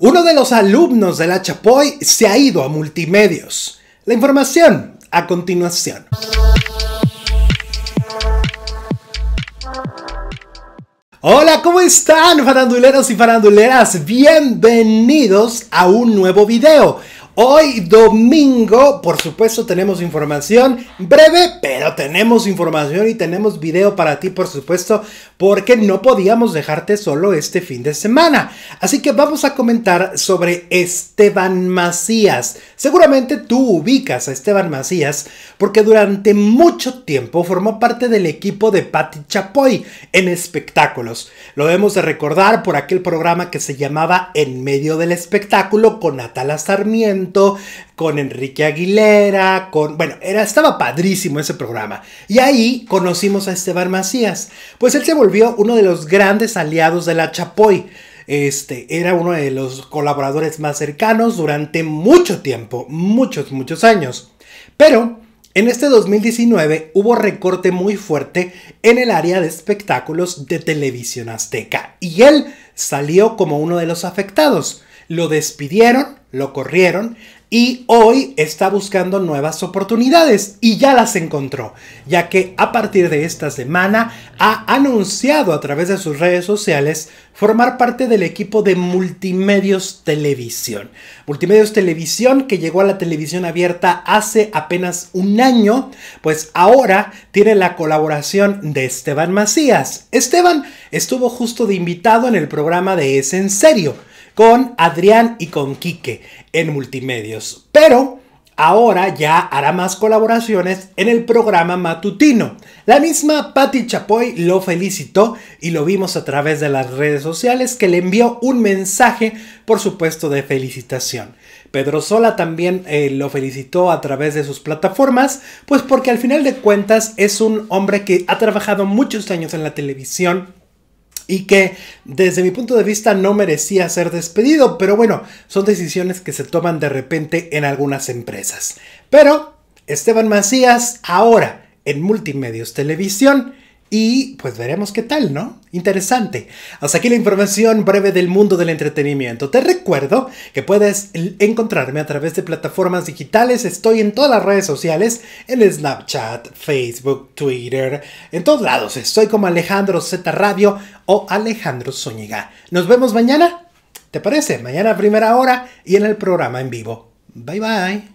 Uno de los alumnos de la Chapoy se ha ido a multimedios. La información a continuación. Hola, ¿cómo están faranduleros y faranduleras? Bienvenidos a un nuevo video. Hoy domingo, por supuesto, tenemos información breve, pero tenemos información y tenemos video para ti, por supuesto, porque no podíamos dejarte solo este fin de semana. Así que vamos a comentar sobre Esteban Macías. Seguramente tú ubicas a Esteban Macías porque durante mucho tiempo formó parte del equipo de Patti Chapoy en espectáculos. Lo debemos de recordar por aquel programa que se llamaba En medio del espectáculo con Atala Sarmiento con Enrique Aguilera, con... Bueno, era, estaba padrísimo ese programa. Y ahí conocimos a Esteban Macías. Pues él se volvió uno de los grandes aliados de la Chapoy. Este, era uno de los colaboradores más cercanos durante mucho tiempo, muchos, muchos años. Pero en este 2019 hubo recorte muy fuerte en el área de espectáculos de televisión azteca y él salió como uno de los afectados. Lo despidieron lo corrieron y hoy está buscando nuevas oportunidades y ya las encontró, ya que a partir de esta semana ha anunciado a través de sus redes sociales formar parte del equipo de Multimedios Televisión. Multimedios Televisión que llegó a la televisión abierta hace apenas un año, pues ahora tiene la colaboración de Esteban Macías. Esteban estuvo justo de invitado en el programa de Es en serio con Adrián y con Quique en multimedios. Pero ahora ya hará más colaboraciones en el programa matutino. La misma Patti Chapoy lo felicitó y lo vimos a través de las redes sociales que le envió un mensaje, por supuesto, de felicitación. Pedro Sola también eh, lo felicitó a través de sus plataformas, pues porque al final de cuentas es un hombre que ha trabajado muchos años en la televisión, y que desde mi punto de vista no merecía ser despedido, pero bueno, son decisiones que se toman de repente en algunas empresas. Pero Esteban Macías ahora en Multimedios Televisión y pues veremos qué tal, ¿no? Interesante. Hasta aquí la información breve del mundo del entretenimiento. Te recuerdo que puedes encontrarme a través de plataformas digitales. Estoy en todas las redes sociales, en Snapchat, Facebook, Twitter, en todos lados. Estoy como Alejandro Z Radio o Alejandro Zúñiga. Nos vemos mañana. ¿Te parece? Mañana a primera hora y en el programa en vivo. Bye bye.